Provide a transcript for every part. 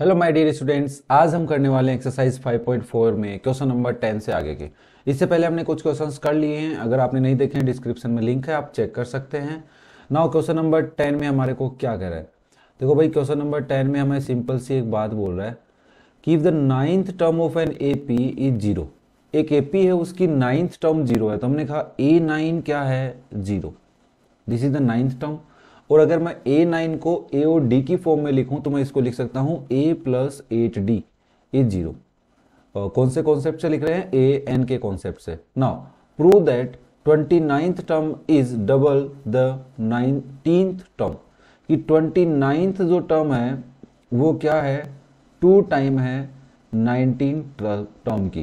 hello my dear students आज हम करने वाले हैं एक्सरसाइज 5.4 में क्वेश्चन नंबर 10 से आगे के इससे पहले हमने कुछ क्वेश्चंस कर लिए हैं अगर आपने नहीं देखे हैं डिस्क्रिप्शन में लिंक है आप चेक कर सकते हैं नाउ क्वेश्चन नंबर 10 में हमारे को क्या कह रहा है देखो भाई क्वेश्चन नंबर टेन में हमें सिंपल सी एक बात बोल रहा है कि if the ninth term of an A P is zero एक ए पी है उसकी नाइन्थ टर्म जीरो है तो हमने कहा ए नाइन क्या है zero this is the ninth term और अगर मैं ए नाइन को ए और डी की फॉर्म में लिखूं तो मैं इसको लिख सकता हूं A plus eight D A zero कौन से कॉन्सेप्ट से लिख रहे हैं ए एन के कॉन्सेप्ट से now prove that twenty ninth term is double the nineteenth term कि ट्वेंटी नाइन्थ जो टर्म है वो क्या है टू टाइम है नाइनटीन टर्म की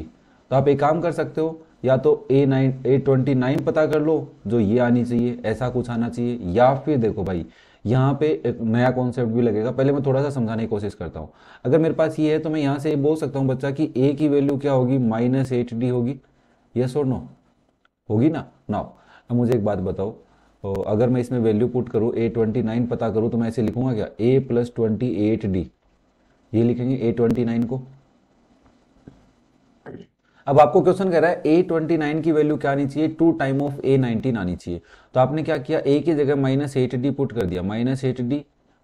तो आप एक काम कर सकते हो या तो A nine A twenty nine पता कर लो जो ये आनी चाहिए ऐसा कुछ आना चाहिए या फिर देखो भाई यहाँ पे एक नया कॉन्सेप्ट भी लगेगा पहले मैं थोड़ा सा समझाने की कोशिश करता हूँ अगर मेरे पास ये है तो मैं यहाँ से बोल सकता हूँ बच्चा कि ए की वैल्यू क्या होगी माइनस एट डी होगी यस और नो होगी ना नाउ मुझे एक बात बताओ तो अगर मैं इसमें वैल्यू पुट करूँ ए ट्वेंटी नाइन पता करूँ तो मैं ऐसे लिखूंगा क्या A plus twenty eight D ये लिखेंगे ए ट्वेंटी नाइन को अब आपको क्वेश्चन कह रहा है ए ट्वेंटी नाइन की वैल्यू क्या आनी चाहिए two time of A nineteen आनी चाहिए तो आपने क्या किया ए की जगह माइनस एट डी पुट कर दिया minus eight D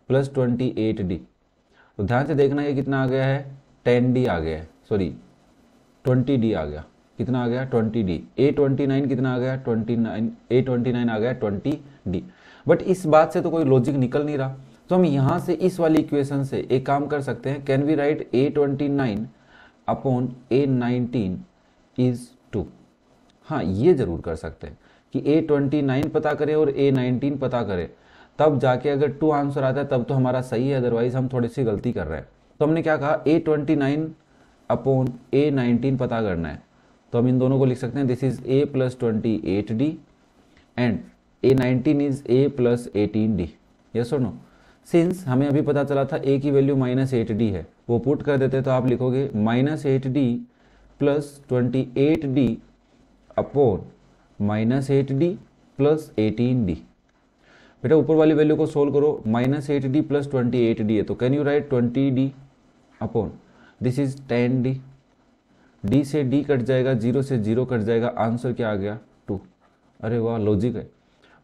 plus twenty eight D तो ध्यान से देखना ये कितना आ गया है टेन डी आ गया है सॉरी ट्वेंटी डी आ गया कितना आ गया twenty D A twenty nine कितना आ गया twenty nine A twenty nine आ गया ट्वेंटी डी बट इस बात से तो कोई लॉजिक निकल नहीं रहा तो हम यहां से इस वाली इक्वेशन से एक काम कर सकते हैं can we write A twenty nine upon A nineteen is two हाँ ये ज़रूर कर सकते हैं कि ए ट्वेंटी नाइन पता करें और ए नाइनटीन पता करें तब जाके अगर टू आंसर आता है तब तो हमारा सही है अदरवाइज हम थोड़ी सी गलती कर रहे हैं तो हमने क्या कहा A twenty nine upon A nineteen पता करना है तो हम इन दोनों को लिख सकते हैं this is A plus twenty eight D and A nineteen is A plus eighteen D yes और नो सिंस हमें अभी पता चला था ए की वैल्यू माइनस एट डी है वो पुट कर देते तो आप लिखोगे minus eight D plus twenty eight D upon minus eight D plus eighteen D बेटा ऊपर वाली वैल्यू को सोल्व करो minus eight D plus twenty eight D है तो can you write twenty D upon this is ten D D से D cut जाएगा zero से जीरो कट जाएगा आंसर क्या आ गया टू अरे वाह लॉजिक है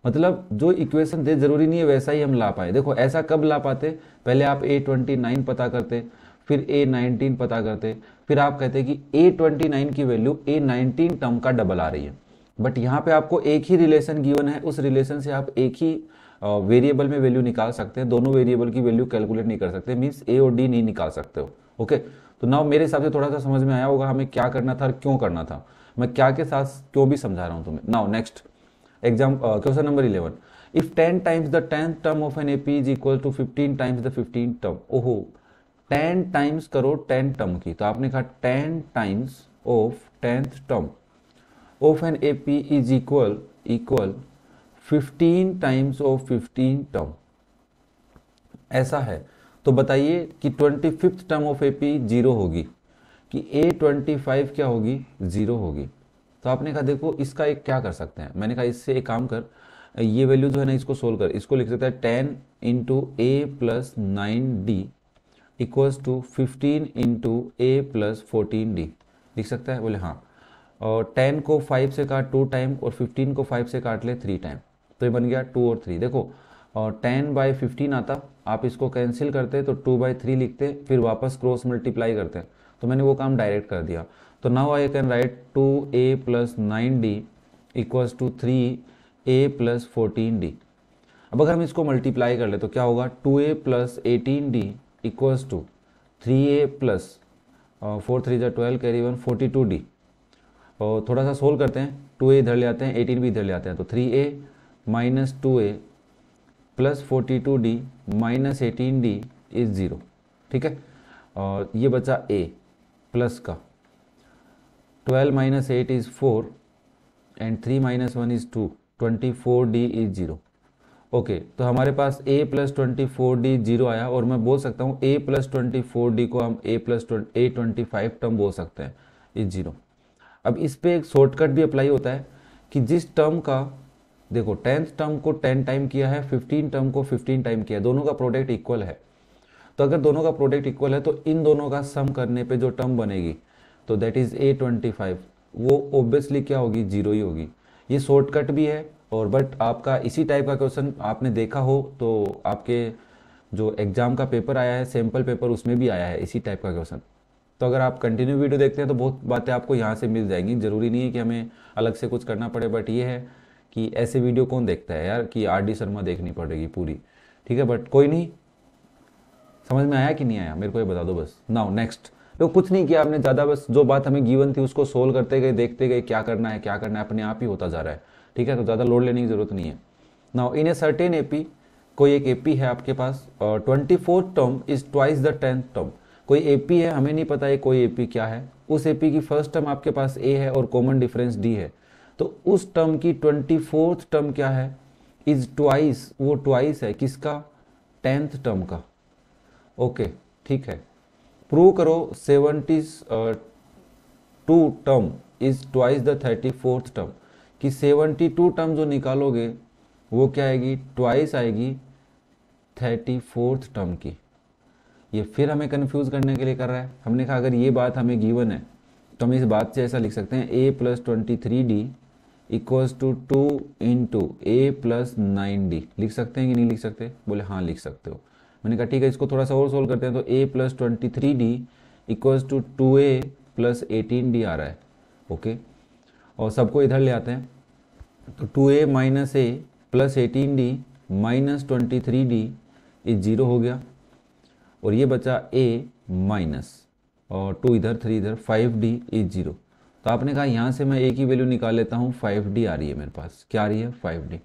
मतलब जो इक्वेशन दे जरूरी नहीं है वैसा ही हम ला पाए देखो ऐसा कब ला पाते पहले आप ए ट्वेंटी नाइन पता करते फिर ए नाइनटीन पता करते फिर आप कहते हैं कि ए ट्वेंटी नाइन की वैल्यू ए नाइनटीन टर्म का डबल आ रही है बट यहाँ पे आपको एक ही रिलेशन गिवन है उस रिलेशन से आप एक ही वेरिएबल में वैल्यू निकाल सकते हैं दोनों वेरिएबल की वैल्यू कैलकुलेट नहीं कर सकते मीन्स ए और डी नहीं निकाल सकते हो ओके तो नाउ मेरे हिसाब से थोड़ा सा समझ में आया होगा हमें क्या करना था और क्यों करना था मैं क्या के साथ क्यों भी समझा रहा हूँ तुम्हें now next exam question number eleven if ten times the tenth term of an A P is equal to fifteen times the fifteen term ओहो टेन टाइम्स करो टेन टर्म की तो आपने कहा ten times of tenth term of an A P is equal equal fifteen times of fifteen term ऐसा है तो बताइए कि twenty fifth term of A P zero होगी कि ए ट्वेंटी फाइव क्या होगी जीरो होगी तो आपने कहा देखो इसका एक क्या कर सकते हैं मैंने कहा इससे एक काम कर ये वैल्यू जो है ना इसको सोल्व कर इसको लिख सकते हैं ten into A plus nine D equals to fifteen into A plus fourteen D लिख सकता है बोले हाँ और टेन को फाइव से काट टू टाइम और फिफ्टीन को फाइव से काट ले थ्री टाइम तो ये बन गया टू और थ्री देखो और टेन बाई फिफ्टीन आता आप इसको कैंसिल करते तो टू बाई थ्री लिखते फिर वापस क्रॉस मल्टीप्लाई करते तो मैंने वो काम डायरेक्ट कर दिया तो now I can write two A plus nine D equals to three A plus fourteen D अब अगर हम इसको मल्टीप्लाई कर ले तो क्या होगा two A plus eighteen D equals to three A plus four three जै twelve carry one forty two D और थोड़ा सा सोल्व करते हैं टू ए इधर ले आते हैं एटीन भी इधर ले आते हैं तो three A minus two A plus forty two D minus eighteen D is zero ठीक है और uh, ये बचा ए प्लस का twelve minus eight is four and three minus one is two twenty four D is zero okay तो हमारे पास a plus twenty four D zero आया और मैं बोल सकता हूँ a plus twenty four D को हम a plus A twenty five term बोल सकते हैं ये जीरो अब इस पर एक शॉर्टकट भी अप्लाई होता है कि जिस टर्म का देखो टेंथ टर्म को टेन टाइम किया है फिफ्टीन टर्म को फिफ्टीन टाइम किया है दोनों का प्रोडक्ट इक्वल है तो अगर दोनों का प्रोडक्ट इक्वल है तो इन दोनों का सम करने पे जो टर्म बनेगी तो that is A twenty five वो ओब्वियसली क्या होगी जीरो ही होगी ये शॉर्टकट भी है और बट आपका इसी टाइप का क्वेश्चन आपने देखा हो तो आपके जो एग्ज़ाम का पेपर आया है सैम्पल पेपर उसमें भी आया है इसी टाइप का क्वेश्चन तो अगर आप कंटिन्यू वीडियो देखते हैं तो बहुत बातें आपको यहाँ से मिल जाएंगी ज़रूरी नहीं है कि हमें अलग से कुछ करना पड़े बट ये है कि ऐसे वीडियो कौन देखता है यार कि आर डी शर्मा देखनी पड़ेगी पूरी ठीक है बट कोई नहीं समझ में आया कि नहीं आया मेरे को ये बता दो बस नाउ नेक्स्ट तो कुछ नहीं किया आपने ज़्यादा बस जो बात हमें गीवन थी उसको सोल्व करते गए देखते गए क्या करना है क्या करना है अपने आप ही होता जा रहा है ठीक है तो ज़्यादा लोड लेने की ज़रूरत नहीं है now in a certain AP कोई एक एपी है आपके पास और twenty fourth term is twice the tenth term कोई एपी है हमें नहीं पता है कोई एपी क्या है उस एपी की फर्स्ट टर्म आपके पास ए है और कॉमन डिफरेंस डी है तो उस टर्म की ट्वेंटी फोर्थ टर्म क्या है इज ट्वाइस वो ट्वाइस है किसका टेंथ टर्म का ओके okay, ठीक है प्रूव करो seventy two term is twice the thirty fourth term कि 72 टर्म जो निकालोगे वो क्या आएगी ट्वाइस आएगी थर्टी फोर्थ टर्म की ये फिर हमें कन्फ्यूज़ करने के लिए कर रहा है हमने कहा अगर ये बात हमें गिवन है तो हम इस बात से ऐसा लिख सकते हैं ए plus twenty three D equals to two into A plus nine D लिख सकते हैं कि नहीं लिख सकते बोले हाँ लिख सकते हो मैंने कहा ठीक है इसको थोड़ा सा और सोल्व करते हैं तो ए plus twenty three D equals to two A plus eighteen D आ रहा है ओके और सबको इधर ले आते हैं तो two A minus A plus eighteen D minus twenty three D is zero हो गया और ये बचा ए माइनस और टू इधर थ्री इधर फाइव डी इज ज़ीरो तो आपने कहा यहाँ से मैं ए की वैल्यू निकाल लेता हूँ फाइव डी आ रही है मेरे पास क्या आ रही है फाइव डी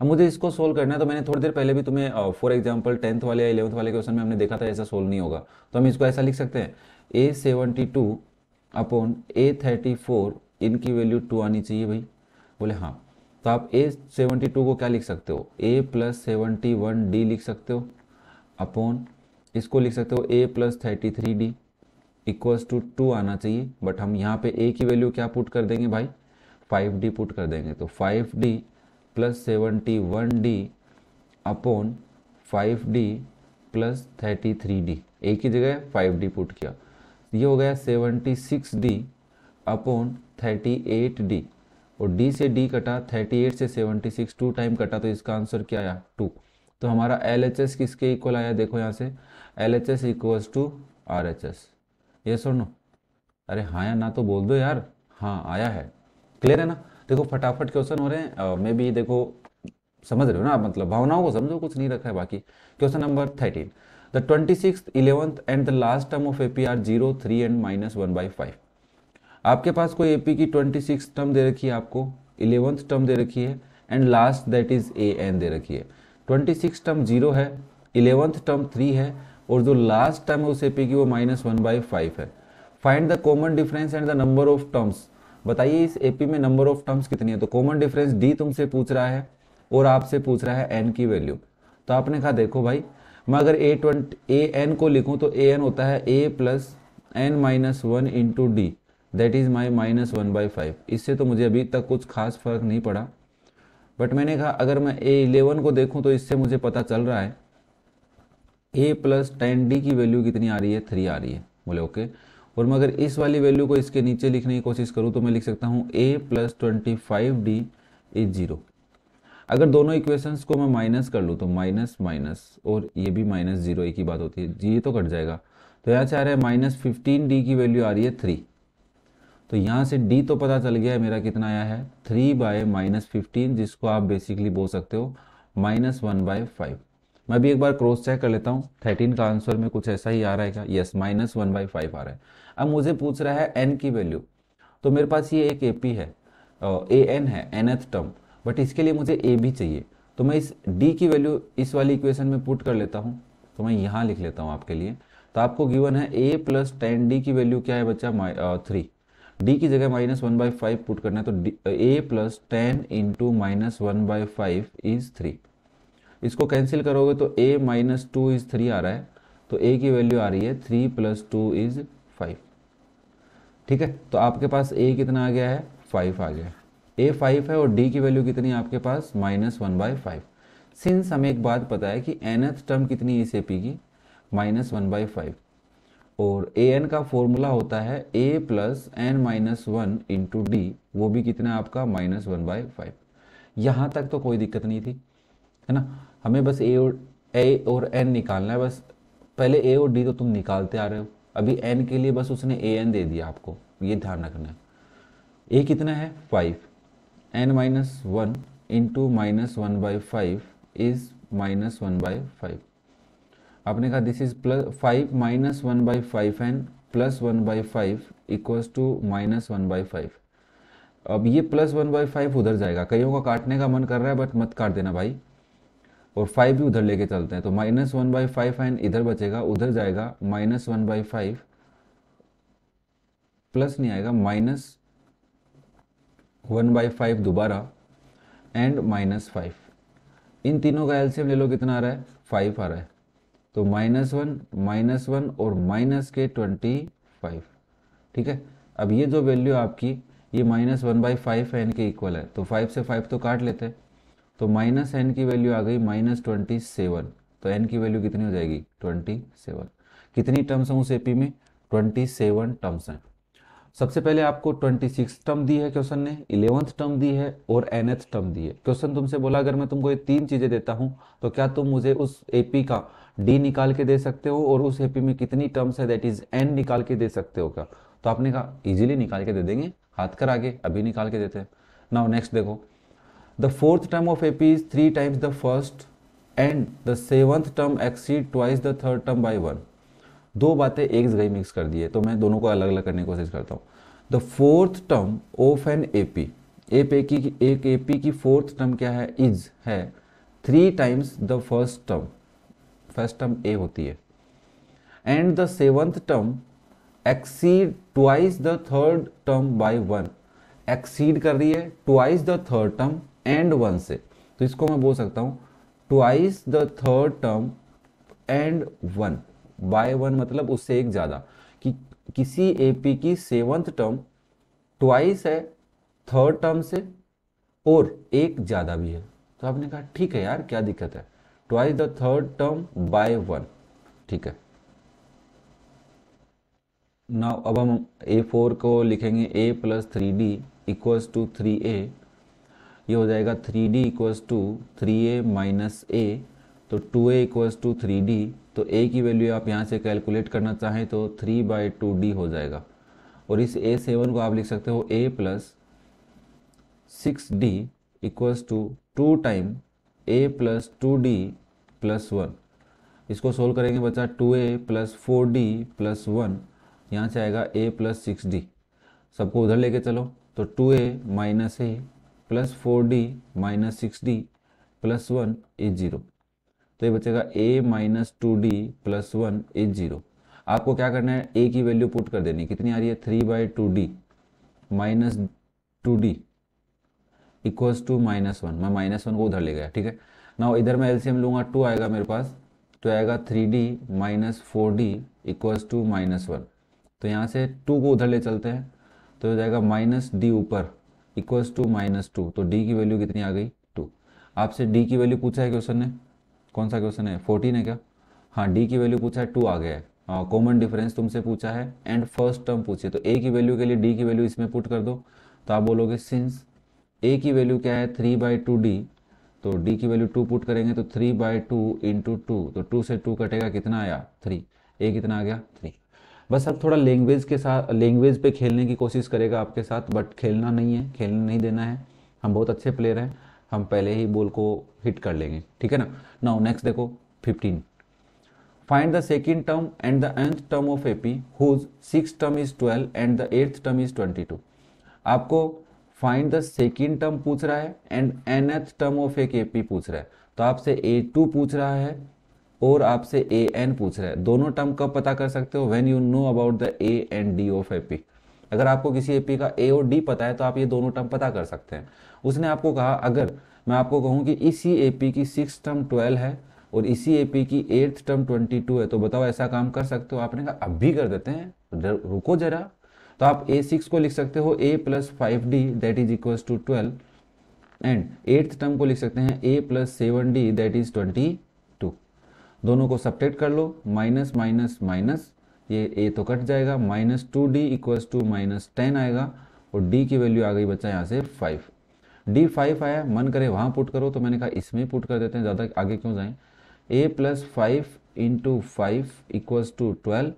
अब मुझे इसको सोल्व करना है तो मैंने थोड़ी देर पहले भी तुम्हें फॉर एग्जाम्पल टेंथ वाले या इलेवंथ वाले क्वेश्चन में हमने देखा था ऐसा सोल्व नहीं होगा तो हम इसको ऐसा लिख सकते हैं A seventy two upon A thirty four इनकी वैल्यू टू आनी चाहिए भाई बोले हाँ तो आप ए सेवेंटी टू को क्या लिख सकते हो ए प्लस सेवेंटी वन डी लिख सकते हो अपॉन इसको लिख सकते हो ए plus thirty three D equals to two आना चाहिए बट हम यहाँ पे ए की वैल्यू क्या पुट कर देंगे भाई फाइव डी पुट कर देंगे तो five D plus seventy one D upon five D plus thirty three D A की जगह फाइव डी पुट किया ये हो गया seventy six D upon thirty eight D और डी से डी कटा थर्टी एट से सेवेंटी सिक्स टू टाइम कटा तो इसका आंसर क्या आया टू तो हमारा एल एच एस किसके इक्वल आया देखो यहाँ से L H S equals to R H S ये अरे हाँ या ना तो बोल दो यार हाँ आया है क्लियर है ना देखो फटाफट क्वेश्चन हो रहे हैं मे भी देखो समझ रहे हो ना मतलब भावनाओं को समझो कुछ नहीं रखा है बाकी question number thirteen the twenty six eleventh and the last term of A P are zero three and minus one by five आपके पास कोई एपी की ट्वेंटी सिक्स टर्म दे रखी है आपको इलेवंथ टर्म दे रखी है and last that is a n दे रखी है ट्वेंटी सिक्स टर्म जीरो है इलेवंथ टर्म थ्री है और जो लास्ट टर्म है उस एपी की वो माइनस वन बाई फाइव है find the common difference and the number of terms बताइए इस एपी में नंबर ऑफ टर्म्स कितनी है तो कॉमन डिफरेंस डी तुमसे पूछ रहा है और आपसे पूछ रहा है एन की वैल्यू तो आपने कहा देखो भाई मैं अगर ए ट्वेंट ए एन को लिखूं तो ए एन होता है a plus n minus one into d that is my minus one by five इससे तो मुझे अभी तक कुछ खास फर्क नहीं पड़ा बट मैंने कहा अगर मैं ए इलेवन को देखूँ तो इससे मुझे पता चल रहा है ए प्लस टेन डी की वैल्यू कितनी आ रही है थ्री आ रही है बोले ओके और मैं अगर इस वाली वैल्यू को इसके नीचे लिखने की कोशिश करूँ तो मैं लिख सकता हूँ a plus twenty five D is zero अगर दोनों इक्वेशंस को मैं माइनस कर लूँ तो माइनस माइनस और ये भी माइनस जीरो की बात होती है ये तो कट जाएगा तो यहाँ से आ रहा है माइनस फिफ्टीन डी की वैल्यू आ रही है थ्री तो यहाँ से डी तो पता चल गया है मेरा कितना आया है थ्री बाय माइनस फिफ्टीन जिसको आप बेसिकली बोल सकते हो माइनस वन बाय फाइव मैं भी एक बार क्रॉस चेक कर लेता हूँ थर्टीन का आंसर में कुछ ऐसा ही आ रहा है क्या yes minus one by five आ रहा है अब मुझे पूछ रहा है एन की वैल्यू तो मेरे पास ये एक ए पी है ए एन है एन एथ टर्म बट इसके लिए मुझे ए भी चाहिए तो मैं इस डी की वैल्यू इस वाली इक्वेशन में पुट कर लेता हूँ तो मैं यहाँ लिख लेता हूँ आपके लिए तो आपको गिवन है ए प्लस टेन डी की वैल्यू क्या है बच्चा थ्री डी की जगह minus one by five put करना है तो ए plus ten into minus one by five is three इसको कैंसिल करोगे तो a minus two is three आ रहा है तो ए की वैल्यू आ रही है three plus two is five ठीक है तो आपके पास ए कितना आ गया है फाइव आ गया है ए फाइव है और डी की वैल्यू कितनी है आपके पास minus one by five since हमें एक बात पता है कि एनथ टर्म कितनी इस ए पी की माइनस वन बाई फाइव और ए एन का फॉर्मूला होता है a plus n minus one into d वो भी कितना आपका माइनस वन बाई फाइव यहाँ तक तो कोई दिक्कत नहीं थी है ना हमें बस ए और ए और एन निकालना है बस पहले ए और डी तो तुम निकालते आ रहे हो अभी एन के लिए बस उसने ए एन दे दिया आपको ये ध्यान रखना है ए कितना है five n minus one into minus one by five is minus one by five आपने कहा this is plus five minus one by five n plus one by five equals to minus one by five अब ये plus one by five उधर जाएगा कईयों का काटने का मन कर रहा है बट मत काट देना भाई और फाइव भी उधर लेके चलते हैं तो minus one by five n इधर बचेगा उधर जाएगा minus one by five plus नहीं आएगा माइनस वन बाई फाइव दोबारा एंड माइनस फाइव इन तीनों का एल्सियम ले लो कितना आ रहा है फाइव आ रहा है तो माइनस वन माइनस वन और माइनस के ट्वेंटी फाइव ठीक है अब ये जो वैल्यू आपकी ये minus one by five n के इक्वल है तो फाइव से फाइव तो काट लेते हैं तो माइनस एन की वैल्यू आ गई माइनस ट्वेंटी सेवन तो एन की वैल्यू कितनी हो जाएगी ट्वेंटी सेवन कितनी टर्म्स हैं उस एपी में ट्वेंटी सेवन टर्म्स हैं सबसे पहले आपको ट्वेंटी सिक्स टर्म दी है क्वेश्चन ने इलेवंथ टर्म दी है और एनएथ टर्म दी है क्वेश्चन तुमसे बोला अगर मैं तुमको ये तीन चीजें देता हूं तो क्या तुम मुझे उस एपी का डी निकाल के दे सकते हो और उस हैप्पी में कितनी टर्म्स है दैट इज एन निकाल के दे सकते हो क्या तो आपने कहा इजीली निकाल के दे देंगे हाथ कर आगे अभी निकाल के देते हैं नाउ नेक्स्ट देखो the fourth term of AP is three times the first and the seventh term exceed twice the third term by one दो बातें एक जगह मिक्स कर दिए तो मैं दोनों को अलग अलग करने की कोशिश करता हूँ the fourth term of an A P ए पे की एक ए पी की फोर्थ टर्म क्या है इज है three times the first term first term a होती है and the seventh term exceed twice the third term by one exceed कर रही है twice the third term and one से तो इसको मैं बोल सकता हूँ twice the third term and one by one मतलब उससे एक ज़्यादा कि किसी एपी की सेवंथ टर्म ट्वाइस है थर्ड टर्म से और एक ज़्यादा भी है तो आपने कहा ठीक है यार क्या दिक्कत है twice the third term by one ठीक है नाउ अब हम ए फोर को लिखेंगे a plus three D equals to three a ये हो जाएगा three D equals to three A minus a तो two a equals to three d तो ए की वैल्यू आप यहाँ से कैलकुलेट करना चाहें तो थ्री बाय टू डी हो जाएगा और इस ए सेवन को आप लिख सकते हो ए plus six d equals to two time a plus two d plus one इसको सोल्व करेंगे बच्चा टू ए plus four d plus one यहाँ से आएगा ए प्लस सिक्स डी सबको उधर लेके चलो तो two A minus A plus four d minus six d plus one is zero तो ये बचेगा a minus two d plus one is zero आपको क्या करना है ए की वैल्यू पुट कर देनी कितनी आ रही है three by two D minus two d equals to minus one मैं माइनस वन को उधर ले गया ठीक है ना इधर मैं एलसीएम लूंगा टू आएगा मेरे पास तो आएगा three d minus four d equals to minus one तो यहाँ से टू को उधर ले चलते हैं तो हो जाएगा माइनस डी ऊपर इक्वल्स टू माइनस टू तो डी की वैल्यू कितनी आ गई टू आपसे डी की वैल्यू पूछा है क्वेश्चन ने कौन सा क्वेश्चन है फोर्टीन है क्या हाँ डी की वैल्यू पूछा है टू आ गया है कॉमन डिफरेंस तुमसे पूछा है एंड फर्स्ट टर्म पूछे तो ए की वैल्यू के लिए डी की वैल्यू इसमें पुट कर दो तो आप बोलोगे सिंस ए की वैल्यू क्या है थ्री बाई टू डी तो डी की वैल्यू टू पुट करेंगे तो three by two into two तो टू से टू कटेगा कितना आया थ्री ए कितना आ गया थ्री बस अब थोड़ा लैंग्वेज के साथ लैंग्वेज पे खेलने की कोशिश करेगा आपके साथ बट खेलना नहीं है खेलने नहीं देना है हम बहुत अच्छे प्लेयर हैं हम पहले ही बोल को हिट कर लेंगे ठीक है ना नाउ नेक्स्ट देखो fifteen find the second term and the nth term of A P whose six term is twelve and the eighth term is twenty two आपको फाइंड द सेकेंड टर्म पूछ रहा है and nth term of A के P पूछ रहा है तो आपसे ए टू पूछ रहा है और आपसे ए एन पूछ रहा है दोनों टर्म कब पता कर सकते हो when you know about the a and d of A P अगर आपको किसी ए पी का ए और डी पता है तो आप ये दोनों टर्म पता कर सकते हैं उसने आपको कहा अगर मैं आपको कहूँ कि इसी ए पी की सिक्स टर्म ट्वेल्व है और इसी ए पी की एट्थ टर्म ट्वेंटी टू है तो बताओ ऐसा काम कर सकते हो आपने कहा अब भी कर देते हैं तो रुको जरा तो आप ए सिक्स को लिख सकते हो ए plus five d that is equal to twelve and eighth term को लिख सकते हैं ए plus seven d that is twenty two दोनों को सपरेट कर लो माइनस माइनस माइनस ये ए तो कट जाएगा minus two d equals to minus ten आएगा और डी की वैल्यू आ गई बच्चा यहाँ से फाइव डी फाइव आया मन करे वहाँ पुट करो तो मैंने कहा इसमें पुट कर देते हैं ज़्यादा आगे क्यों जाएँ a plus five into five equals to twelve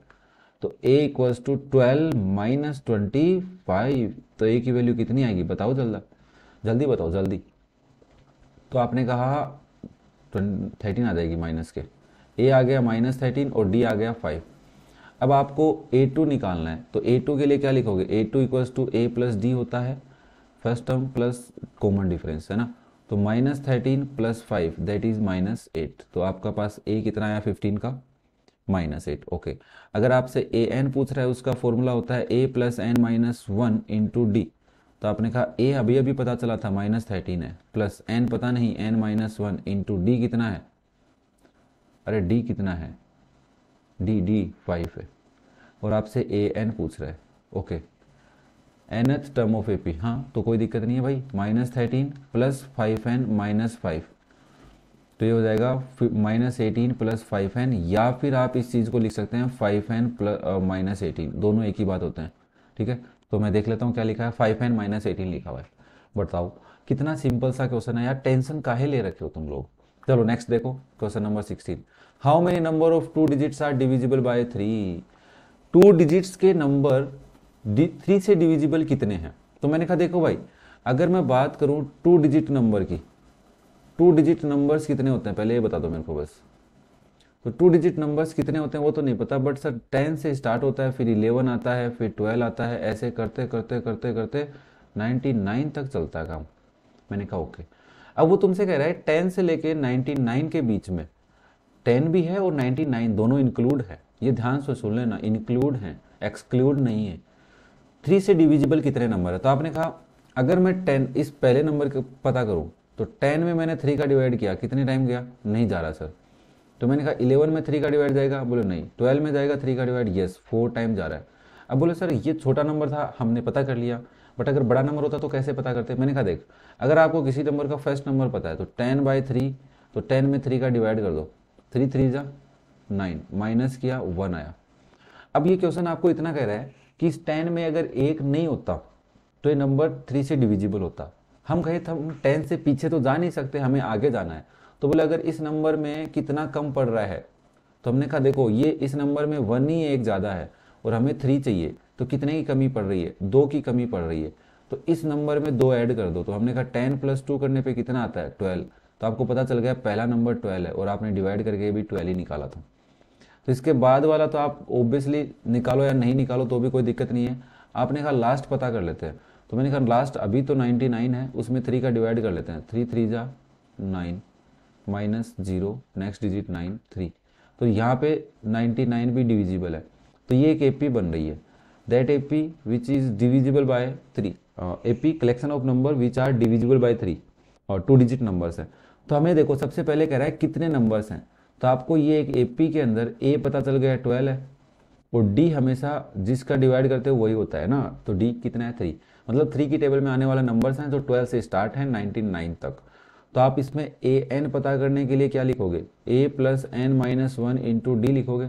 तो a equals to twelve minus twenty five तो ए की वैल्यू कितनी आएगी बताओ जल्दा जल्दी बताओ जल्दी तो आपने कहा थर्टीन आ जाएगी माइनस के ए आ गया माइनस थर्टीन और डी आ गया फाइव अब आपको ए टू निकालना है तो ए टू के लिए क्या लिखोगे a two equals to A plus d होता है first term plus common difference है ना तो minus thirteen plus five that is minus eight तो आपका पास ए कितना आया फिफ्टीन का माइनस एट ओके अगर आपसे ए एन पूछ रहा है उसका फॉर्मूला होता है a plus n minus one into d तो आपने कहा ए अभी अभी पता चला था माइनस थर्टीन है प्लस एन पता नहीं n minus one into d कितना है अरे डी कितना है डी डी फाइव है और आपसे ए एन पूछ रहा है okay nth term of A P हाँ तो कोई दिक्कत नहीं है भाई minus thirteen plus five n minus five तो ये हो जाएगा minus eighteen plus five n या फिर आप इस चीज़ को लिख सकते हैं five n plus minus eighteen दोनों एक ही बात होते हैं ठीक है तो मैं देख लेता हूँ क्या लिखा है फाइव एन माइनस एटीन लिखा हुआ है बताओ कितना सिंपल सा क्वेश्चन है यार टेंशन काहे ले रखे हो तुम लोग चलो नेक्स्ट देखो question number sixteen how many number of two digits are divisible by three two digits के नंबर थ्री से डिविजिबल कितने हैं तो मैंने कहा देखो भाई अगर मैं बात करूं टू डिजिट नंबर की टू डिजिट नंबर्स कितने होते हैं पहले ये बता दो मेरे को बस तो टू डिजिट नंबर्स कितने होते हैं वो तो नहीं पता बट सर टेन से स्टार्ट होता है फिर इलेवन आता है फिर ट्वेल्व आता है ऐसे करते करते करते करते नाइन्टी नाइन तक चलता है काम मैंने कहा ओके अब वो तुमसे कह रहा है टेन से लेके नाइन्टी नाइन के बीच में टेन भी है और नाइन्टी नाइन दोनों इंक्लूड है ये ध्यान से सुन लेना इंक्लूड है एक्सक्लूड नहीं है थ्री से डिविजिबल कितने नंबर है तो आपने कहा अगर मैं टेन इस पहले नंबर का पता करूँ तो टेन में मैंने थ्री का डिवाइड किया कितने टाइम गया नहीं जा रहा सर तो मैंने कहा इलेवन में थ्री का डिवाइड जाएगा बोले नहीं ट्वेल्व में जाएगा थ्री का डिवाइड यस फोर टाइम जा रहा है अब बोले सर ये छोटा नंबर था हमने पता कर लिया बट अगर बड़ा नंबर होता तो कैसे पता करते मैंने कहा देख अगर आपको किसी नंबर का फर्स्ट नंबर पता है तो टेन बाई थ्री तो टेन में थ्री का डिवाइड कर दो थ्री थ्री जा नाइन माइनस किया वन आया अब ये क्वेश्चन आपको इतना कह रहा है कि इस टेन में अगर एक नहीं होता तो ये नंबर थ्री से डिविजिबल होता हम कहे थे हम टेन से पीछे तो जा नहीं सकते हमें आगे जाना है तो बोले अगर इस नंबर में कितना कम पड़ रहा है तो हमने कहा देखो ये इस नंबर में वन ही एक ज़्यादा है और हमें थ्री चाहिए तो कितने की कमी पड़ रही है दो की कमी पड़ रही है तो इस नंबर में दो ऐड कर दो तो हमने कहा टेन प्लस टू करने पे कितना आता है ट्वेल्व तो आपको पता चल गया पहला नंबर ट्वेल्व है और आपने डिवाइड करके भी ट्वेल्व ही निकाला था तो इसके बाद वाला तो आप ओब्वियसली निकालो या नहीं निकालो तो भी कोई दिक्कत नहीं है आपने कहा लास्ट पता कर लेते हैं तो मैंने कहा लास्ट अभी तो 99 है उसमें थ्री का डिवाइड कर लेते हैं थ्री थ्री जा nine minus zero next digit nine three तो यहाँ पे 99 भी डिविजिबल है तो ये एक एपी बन रही है that AP which is divisible by three AP collection of number which are divisible by three और टू डिजिट नंबर्स है तो हमें देखो सबसे पहले कह रहा है कितने नंबर्स हैं तो आपको ये एक एपी के अंदर ए पता चल गया ट्वेल्व है वो डी हमेशा जिसका डिवाइड करते हो वही होता है ना तो डी कितना है थ्री मतलब थ्री की टेबल में आने वाला नंबर्स हैं जो ट्वेल्व से स्टार्ट है नाइनटीन नाइन तक तो आप इसमें ए एन पता करने के लिए क्या लिखोगे a plus n minus one into d लिखोगे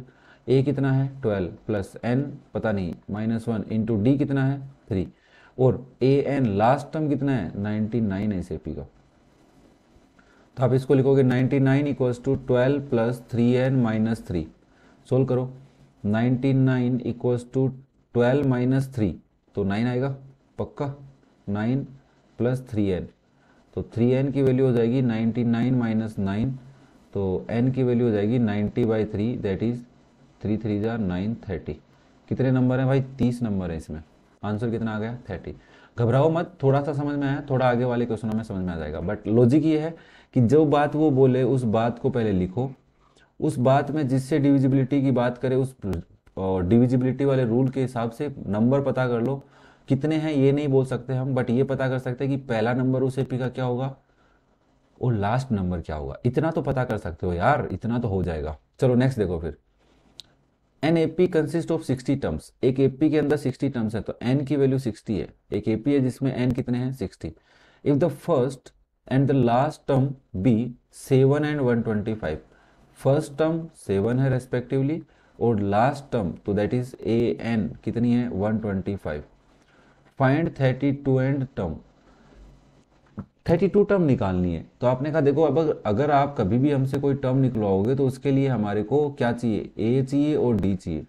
ए कितना है ट्वेल्व प्लस एन पता नहीं माइनस वन इंटू डी कितना है थ्री और ए एन लास्ट टर्म कितना है नाइनटी नाइन एस पी का तो आप इसको लिखोगे ninety nine equals to twelve plus three n minus three solve करो ninety nine equals to twelve minus three तो नाइन आएगा पक्का नाइन प्लस थ्री एन तो थ्री एन की वैल्यू हो जाएगी नाइन्टी नाइन माइनस नाइन तो एन की वैल्यू हो जाएगी ninety by three that is three three ज़ा नाइन थर्टी कितने नंबर हैं भाई तीस नंबर है इसमें आंसर कितना आ गया थर्टी घबराओ मत थोड़ा सा समझ में आया थोड़ा आगे वाले क्वेश्चनों में समझ में आ जाएगा बट लॉजिक ये है कि जो बात वो बोले उस बात को पहले लिखो उस बात में जिससे डिविजिबिलिटी की बात करें उस डिविजिबिलिटी वाले रूल के हिसाब से नंबर पता कर लो कितने हैं ये नहीं बोल सकते हम बट ये पता कर सकते हैं कि पहला नंबर उस एपी का क्या होगा और लास्ट नंबर क्या होगा इतना तो पता कर सकते हो यार इतना तो हो जाएगा चलो नेक्स्ट देखो फिर an A P consist of sixty terms एक एपी के अंदर सिक्सटी टर्म्स है तो एन की वैल्यू सिक्सटी है एक एपी है जिसमें एन कितने हैं sixty if the first and the last term be seven and one twenty five first term seven है रेस्पेक्टिवली और लास्ट टर्म तो दैट इज ए एन कितनी है one twenty five find thirty two and term thirty two term निकालनी है तो आपने कहा देखो अब अगर आप कभी भी हमसे कोई टर्म निकलवाओगे तो उसके लिए हमारे को क्या चाहिए ए चाहिए और डी चाहिए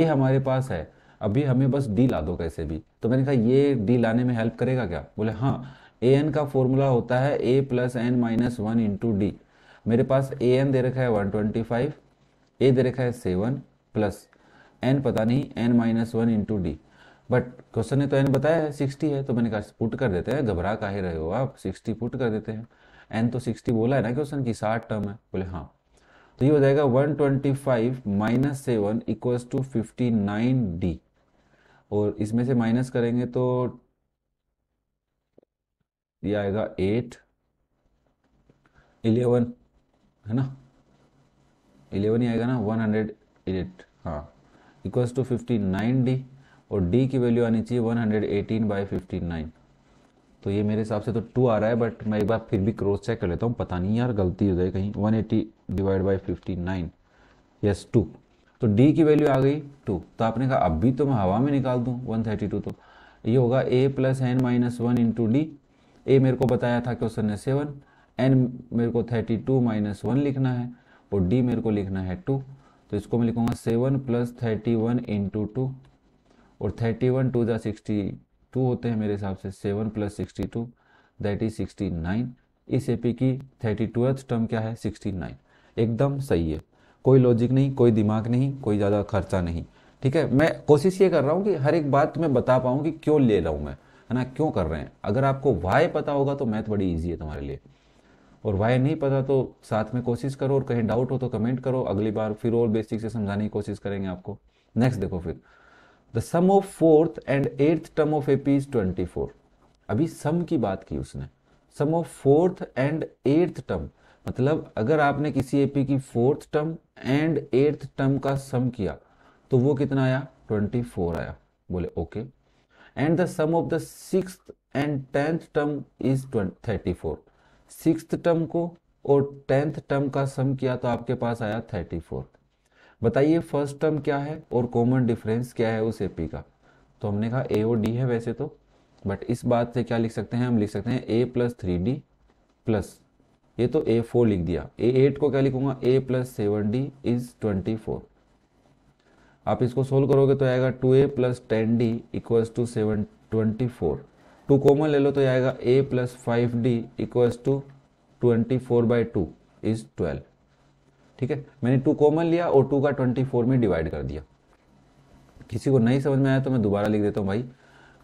ए हमारे पास है अभी हमें बस डी ला दो कैसे भी तो मैंने कहा ये डी लाने में हेल्प करेगा क्या बोले हाँ ए एन का फॉर्मूला होता है a plus n minus one into d मेरे पास ए एन दे रखा है वन ट्वेंटी फाइव ए दे रखा है सेवन प्लस एन पता नहीं n minus one into d but question ने तो एन बताया है सिक्सटी है तो मैंने कहा पुट कर देते हैं घबरा का ही रहे हो आप सिक्सटी पुट कर देते हैं एन तो सिक्सटी बोला है ना क्वेश्चन की साठ टर्म है बोले हाँ तो ये हो जाएगा one twenty five minus seven equals to fifty nine d और इसमें से माइनस करेंगे तो ये आएगा एट इलेवन है ना इलेवन ही आएगा ना वन हंड्रेड एट हाँ equals to fifty nine d और डी की वैल्यू आनी चाहिए one hundred eighteen by fifty nine तो ये मेरे हिसाब से तो टू आ रहा है बट मैं एक बार फिर भी क्रॉस चेक कर लेता हूँ पता नहीं यार गलती हो जाए कहीं one eighty divide by fifty nine yes two तो डी की वैल्यू आ गई टू तो आपने कहा अब भी तो मैं हवा में निकाल दूँ वन थर्टी टू तो ये होगा a plus n minus one into d a मेरे को बताया था क्वेश्चन ने सेवन एन मेरे को थर्टी टू माइनस वन लिखना है और डी मेरे को लिखना है टू तो इसको मैं लिखूंगा seven plus thirty one into two और थर्टी वन टू ज़ा टू होते हैं मेरे हिसाब से seven plus sixty two that is sixty nine इस ए पी की थर्टी टूथ टर्म क्या है सिक्सटी नाइन एकदम सही है कोई लॉजिक नहीं कोई दिमाग नहीं कोई ज़्यादा खर्चा नहीं ठीक है मैं कोशिश ये कर रहा हूँ कि हर एक बात मैं बता पाऊँ कि क्यों ले रहा हूँ मैं है ना क्यों कर रहे हैं अगर आपको वाई पता होगा तो मैथ बड़ी ईजी है तुम्हारे लिए और वाई नहीं पता तो साथ में कोशिश करो और कहीं डाउट हो तो कमेंट करो अगली बार फिर और बेसिक से समझाने की कोशिश करेंगे आपको नेक्स्ट देखो फिर the sum of fourth and eighth term of A P is twenty four अभी सम की बात की उसने sum of fourth and eighth term मतलब अगर आपने किसी एपी की fourth term and eighth term का सम किया तो वो कितना आया ट्वेंटी फोर आया बोले okay and the sum of the six and tenth term is thirty four six term को और टेंथ टर्म का सम किया तो आपके पास आया थर्टी फोर बताइए फर्स्ट टर्म क्या है और कॉमन डिफरेंस क्या है उस पी का तो हमने कहा ए और डी है वैसे तो बट इस बात से क्या लिख सकते हैं हम लिख सकते हैं ए प्लस थ्री डी प्लस ये तो ए फोर लिख दिया ए एट को क्या लिखूंगा a plus seven d is twenty four आप इसको सोल्व करोगे तो आएगा two A plus ten d equals to seven twenty four two common ले लो तो आएगा a plus five d equals to twenty four by two is twelve ठीक है मैंने टू कॉमन लिया और टू का ट्वेंटी फोर में डिवाइड कर दिया किसी को नहीं समझ में आया तो मैं दोबारा लिख देता हूँ भाई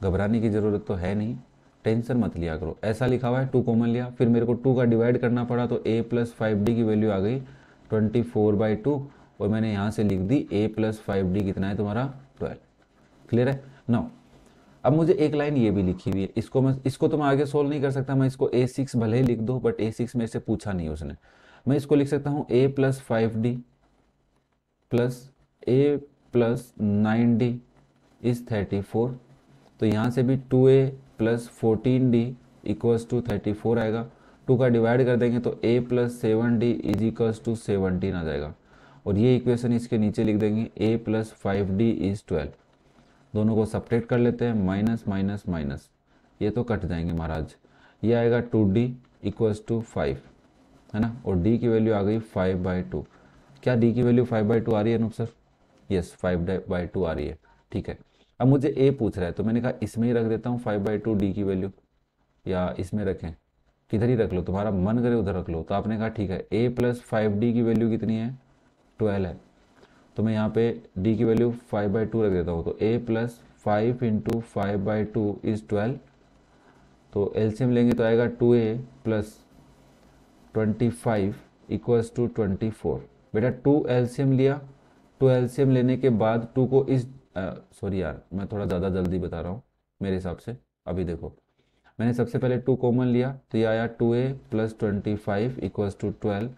घबराने की ज़रूरत तो है नहीं टेंशन मत लिया करो ऐसा लिखा हुआ है टू कॉमन लिया फिर मेरे को टू का डिवाइड करना पड़ा तो ए प्लस फाइव डी की वैल्यू आ गई ट्वेंटी फोर बाई टू और मैंने यहाँ से लिख दी ए प्लस फाइव डी कितना है तुम्हारा ट्वेल्व क्लियर है नौ अब मुझे एक लाइन ये भी लिखी हुई है इसको मैं इसको तो मैं आगे सोल्व नहीं कर सकता मैं इसको ए सिक्स भले ही लिख दूँ बट ए सिक्स में से पूछा नहीं उसने मैं इसको लिख सकता हूँ a plus five D plus a plus nine d is thirty four तो यहाँ से भी two A plus fourteen d equals to thirty four आएगा टू का डिवाइड कर देंगे तो ए plus seven d is equals to seventeen आ जाएगा और ये इक्वेशन इसके नीचे लिख देंगे a plus five D is twelve दोनों को सपरेट कर लेते हैं माइनस माइनस माइनस ये तो कट जाएंगे महाराज ये आएगा two d equals to five है ना और डी की वैल्यू आ गई फाइव बाई टू क्या डी की वैल्यू फाइव बाई टू आ रही है Anup sir yes five by two आ रही है ठीक है अब मुझे ए पूछ रहा है तो मैंने कहा इसमें ही रख देता हूँ फाइव बाई टू डी की वैल्यू या इसमें रखें किधर ही रख लो तुम्हारा मन करे उधर रख लो तो आपने कहा ठीक है ए प्लस फाइव डी की वैल्यू कितनी है ट्वेल्व है तो मैं यहाँ पे डी की वैल्यू फाइव बाई टू रख देता हूँ तो ए plus five into five by two is twelve तो एल्सियम लेंगे तो आएगा two A plus twenty five equals to twenty four बेटा टू एल्सियम लिया टू एल्सियम लेने के बाद टू को इस सॉरी यार मैं थोड़ा ज़्यादा जल्दी बता रहा हूँ मेरे हिसाब से अभी देखो मैंने सबसे पहले टू कॉमन लिया तो ये आया two A plus twenty five equals to twelve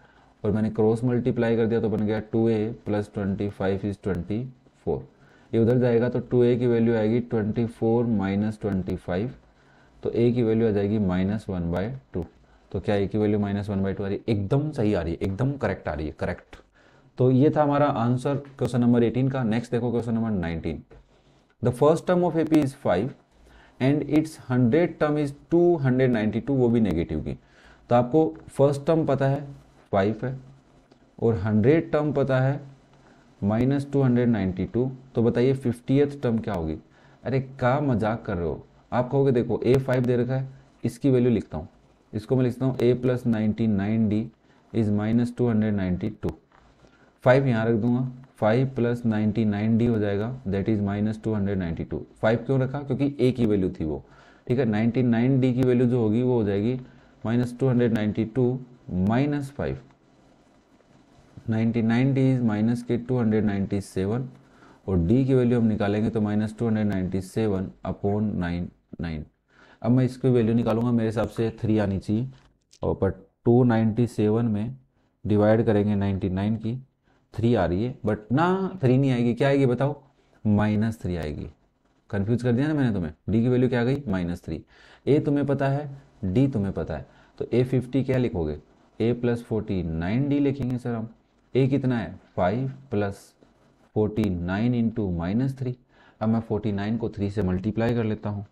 और मैंने क्रॉस मल्टीप्लाई कर दिया तो बन गया two A plus twenty five is twenty four ये उधर जाएगा तो टू ए की वैल्यू आएगी twenty four minus twenty five तो ए की वैल्यू आ जाएगी माइनस वन बाय टू तो क्या ए की value minus one by two आ रही है एकदम सही आ रही है एकदम करेक्ट आ रही है करेक्ट तो ये था हमारा आंसर क्वेश्चन नंबर एटीन का नेक्स्ट देखो question number nineteen the first term of A P is five and its hundred term is two hundred ninety two वो भी नेगेटिव की तो आपको फर्स्ट टर्म पता है फाइव है और हंड्रेड टर्म पता है minus two hundred ninety two तो बताइए फिफ्टीथ टर्म क्या होगी अरे का मजाक कर रहे हो आप कहोगे देखो ए फाइव दे रखा है इसकी वैल्यू लिखता हूँ इसको मैं लिखता हूँ a plus ninety nine d is minus two hundred ninety two five यहाँ रख दूंगा five plus ninety nine d हो जाएगा that is minus two hundred ninety two five क्यों रखा क्योंकि ए की वैल्यू थी वो ठीक है नाइन्टी नाइन डी की वैल्यू जो होगी वो हो जाएगी minus two hundred ninety two five 5 ninety is minus के 297 और d की वैल्यू हम निकालेंगे तो minus two hundred ninety seven upon nine nine अब मैं इसकी वैल्यू निकालूंगा मेरे हिसाब से थ्री आनी चाहिए और पर टू नाइन्टी सेवन में डिवाइड करेंगे नाइन्टी नाइन की थ्री आ रही है बट ना थ्री नहीं आएगी क्या आएगी बताओ माइनस थ्री आएगी कन्फ्यूज कर दिया ना मैंने तुम्हें डी की वैल्यू क्या गई माइनस थ्री ए तुम्हें पता है डी तुम्हें पता है तो ए फिफ्टी क्या लिखोगे a plus forty nine d लिखेंगे सर हम ए कितना है five plus forty nine into minus three अब मैं फोर्टी नाइन को थ्री से मल्टीप्लाई कर लेता हूँ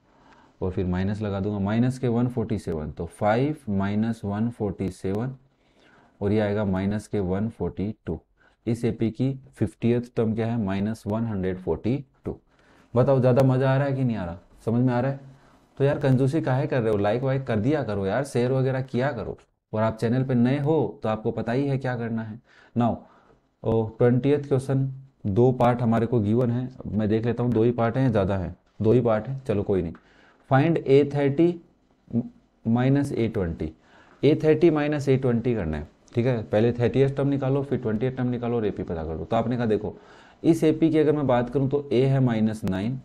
और फिर माइनस लगा दूंगा माइनस के वन फोर्टी सेवन तो five minus one forty seven और ये आएगा माइनस के वन फोर्टी टू इस ए पी की फिफ्टियथ टर्म क्या है minus one hundred forty two बताओ ज़्यादा मज़ा आ रहा है कि नहीं आ रहा समझ में आ रहा है तो यार कंजूसी काहे कर रहे हो लाइक वाइक कर दिया करो यार शेयर वगैरह किया करो और आप चैनल पे नए हो तो आपको पता ही है क्या करना है नाउ ट्वेंटी क्वेश्चन दो पार्ट हमारे को गिवन है मैं देख लेता हूँ दो ही पार्ट हैं ज़्यादा है दो ही पार्ट है चलो कोई नहीं find a thirty minus a twenty a thirty minus a twenty करना है ठीक है पहले थर्टी एस टर्म निकालो फिर ट्वेंटी एट टर्म निकालो और ए पी पता करो तो आपने कहा देखो इस ए की अगर मैं बात करूँ तो ए है माइनस नाइन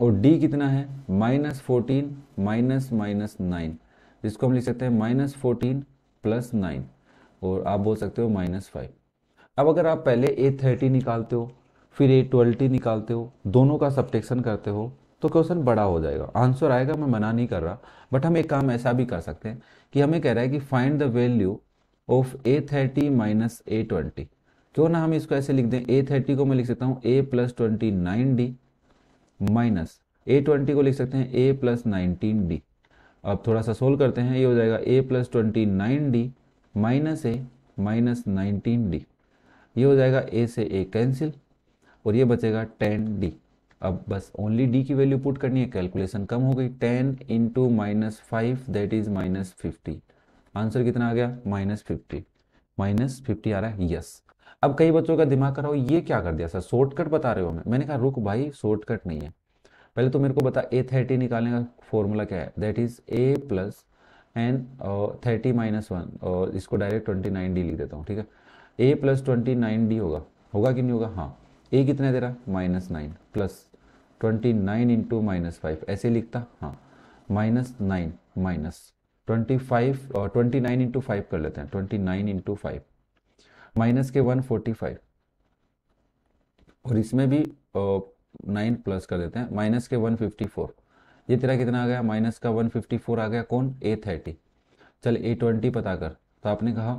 और डी कितना है minus fourteen minus minus nine जिसको हम लिख सकते हैं माइनस फोर्टीन प्लस नाइन और आप बोल सकते हो माइनस फाइव अब अगर आप पहले ए थर्टी निकालते हो फिर ए ट्वेल्टी निकालते हो दोनों का सब्टेक्शन करते हो तो क्वेश्चन बड़ा हो जाएगा आंसर आएगा मैं मना नहीं कर रहा बट हम एक काम ऐसा भी कर सकते हैं कि हमें कह रहा है कि find the value of a thirty minus a twenty क्यों ना हम इसको ऐसे लिख दें ए थर्टी को मैं लिख सकता हूँ a plus twenty nine d minus a twenty को लिख सकते हैं ए प्लस नाइनटीन डी अब थोड़ा सा सोल्व करते हैं ये हो जाएगा a plus twenty nine d minus a minus nineteen d ये हो जाएगा ए से ए कैंसिल और ये बचेगा टेन डी अब बस ओनली डी की वैल्यू पुट करनी है कैलकुलेशन कम हो गई ten into minus five that is minus fifty answer कितना आ गया माइनस फिफ्टी माइनस फिफ्टी आ रहा है यस अब कई बच्चों का दिमाग कर रहा ये क्या कर दिया सर शॉर्टकट बता रहे हो मैं मैंने कहा रुक भाई शॉर्टकट नहीं है पहले तो मेरे को बता ए थर्टी निकालने का फॉर्मूला क्या है that is A plus n thirty minus one और इसको डायरेक्ट ट्वेंटी नाइन डी लिख देता हूँ ठीक है a plus twenty nine d होगा होगा कि नहीं होगा हाँ ए कितना दे रहा minus nine plus twenty nine into minus five ऐसे लिखता हाँ minus nine minus twenty five twenty nine into five कर लेते हैं twenty nine into five minus के वन फोर्टी फाइव और इसमें भी uh, नाइन प्लस कर देते हैं माइनस के वन फिफ्टी फोर ये तेरा कितना आ गया माइनस का वन फिफ्टी फोर आ गया कौन ए थर्टी चल ए ट्वेंटी पता कर तो आपने कहा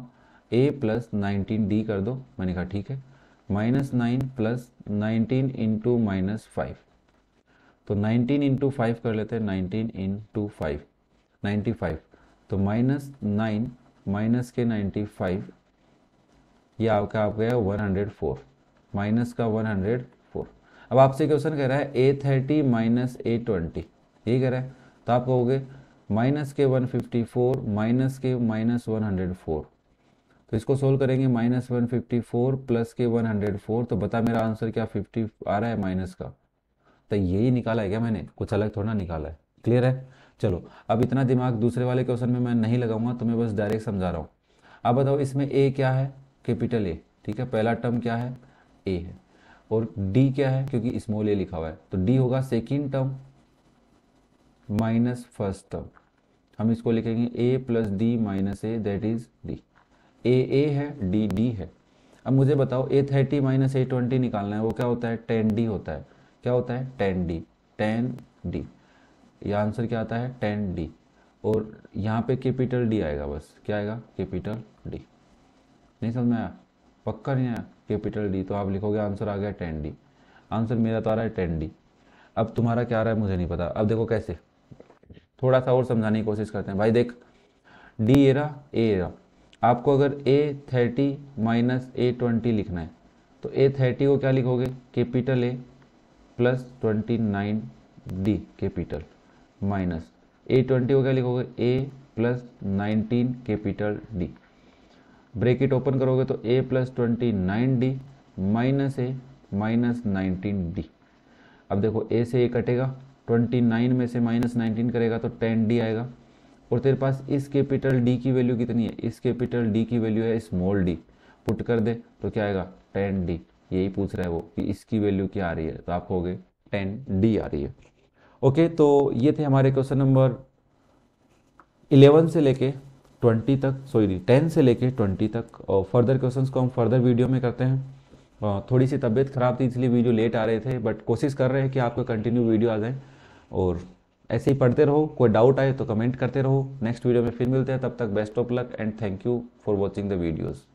ए प्लस नाइनटीन डी कर दो मैंने कहा ठीक है minus nine plus nineteen into minus five तो नाइनटीन इंटू फाइव कर लेते हैं nineteen into five ninety five तो माइनस नाइन माइनस के नाइन्टी फाइव ये आपका आप गया वन हंड्रेड फोर माइनस का वन हंड्रेड अब आपसे क्वेश्चन कह रहा है a thirty minus a twenty यही कह रहा है तो आप कहोगे माइनस के वन फिफ्टी फोर माइनस के माइनस वन हंड्रेड फोर तो इसको सोल्व करेंगे minus one fifty four plus के वन हंड्रेड फोर तो बता मेरा आंसर क्या फिफ्टी आ रहा है माइनस का तो यही निकाला है क्या मैंने कुछ अलग थोड़ा निकाला है क्लियर है चलो अब इतना दिमाग दूसरे वाले क्वेश्चन में मैं नहीं लगाऊंगा तुम्हें तो बस डायरेक्ट समझा रहा हूँ अब बताओ इसमें ए क्या है कैपिटल ए ठीक है पहला टर्म क्या है ए है और डी क्या है क्योंकि स्मॉल ए लिखा हुआ है तो डी होगा second term minus first term हम इसको लिखेंगे a plus d minus a that is d a a है डी डी है अब मुझे बताओ a thirty minus a twenty निकालना है वो क्या होता है टेन डी होता है क्या होता है टेन डी टेन डी ये आंसर क्या आता है टेन डी और यहाँ पे कैपिटल डी आएगा बस क्या आएगा कैपिटल डी नहीं समझ में आया पक्का नहीं आया कैपिटल डी तो आप लिखोगे आंसर आ गया टेन डी आंसर मेरा तो आ रहा है टेन डी अब तुम्हारा क्या आ रहा है मुझे नहीं पता अब देखो कैसे थोड़ा सा और समझाने की कोशिश करते हैं भाई देख डी एरा ए एरा आपको अगर a thirty minus a twenty लिखना है तो ए थर्टी को क्या लिखोगे capital a plus twenty nine d capital minus a twenty को क्या लिखोगे a plus nineteen capital d bracket open करोगे तो ए plus twenty nine d minus a minus nineteen d अब देखो ए से ए कटेगा ट्वेंटी नाइन में से माइनस नाइनटीन करेगा तो टेन डी आएगा और तेरे पास इस कैपिटल डी की वैल्यू कितनी है इस कैपिटल डी की वैल्यू है स्मॉल डी पुट कर दे तो क्या आएगा टेन डी यही पूछ रहा है वो कि इसकी वैल्यू क्या आ रही है तो आप कहोगे टेन डी आ रही है ओके तो ये थे हमारे क्वेश्चन नंबर इलेवन से लेके ट्वेंटी तक सॉरी टेन से लेके ट्वेंटी तक और फर्दर क्वेश्चंस को हम फर्दर वीडियो में करते हैं थोड़ी सी तबीयत ख़राब थी इसलिए वीडियो लेट आ रहे थे बट कोशिश कर रहे हैं कि आपको कंटिन्यू वीडियो आ जाए और ऐसे ही पढ़ते रहो कोई डाउट आए तो कमेंट करते रहो नेक्स्ट वीडियो में फिर मिलते हैं तब तक best of luck and thank you for watching the videos